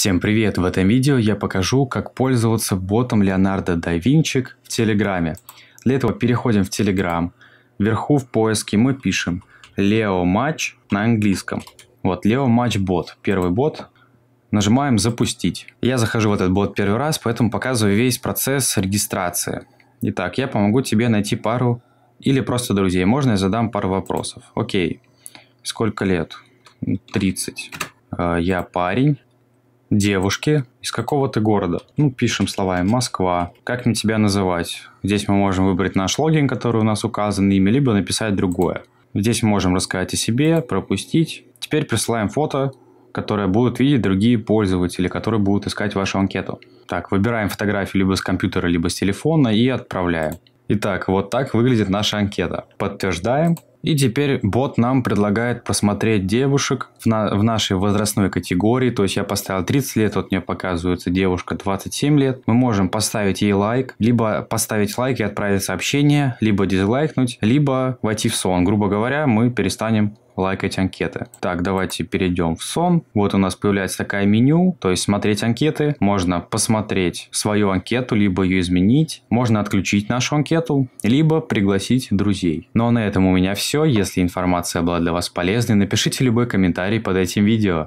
Всем привет! В этом видео я покажу, как пользоваться ботом Леонардо да Винчик в Телеграме. Для этого переходим в Телеграм. Вверху в поиске мы пишем Leo Match на английском. Вот Leo Match бот, первый бот. Нажимаем «Запустить». Я захожу в этот бот первый раз, поэтому показываю весь процесс регистрации. Итак, я помогу тебе найти пару или просто друзей. Можно я задам пару вопросов? Окей. Сколько лет? 30. Э, я парень девушки из какого-то города. Ну, пишем словами «Москва», «Как мне тебя называть?». Здесь мы можем выбрать наш логин, который у нас указан, имя, либо написать другое. Здесь мы можем рассказать о себе, пропустить. Теперь присылаем фото, которое будут видеть другие пользователи, которые будут искать вашу анкету. Так, выбираем фотографию либо с компьютера, либо с телефона и отправляем. Итак, вот так выглядит наша анкета. Подтверждаем. И теперь бот нам предлагает просмотреть девушек в, на, в нашей возрастной категории. То есть я поставил 30 лет, вот мне показывается девушка 27 лет. Мы можем поставить ей лайк, либо поставить лайк и отправить сообщение, либо дизлайкнуть, либо войти в сон. Грубо говоря, мы перестанем лайкать анкеты. Так, давайте перейдем в сон. Вот у нас появляется такая меню, то есть смотреть анкеты. Можно посмотреть свою анкету, либо ее изменить. Можно отключить нашу анкету, либо пригласить друзей. Но на этом у меня все. Если информация была для вас полезной, напишите любой комментарий под этим видео.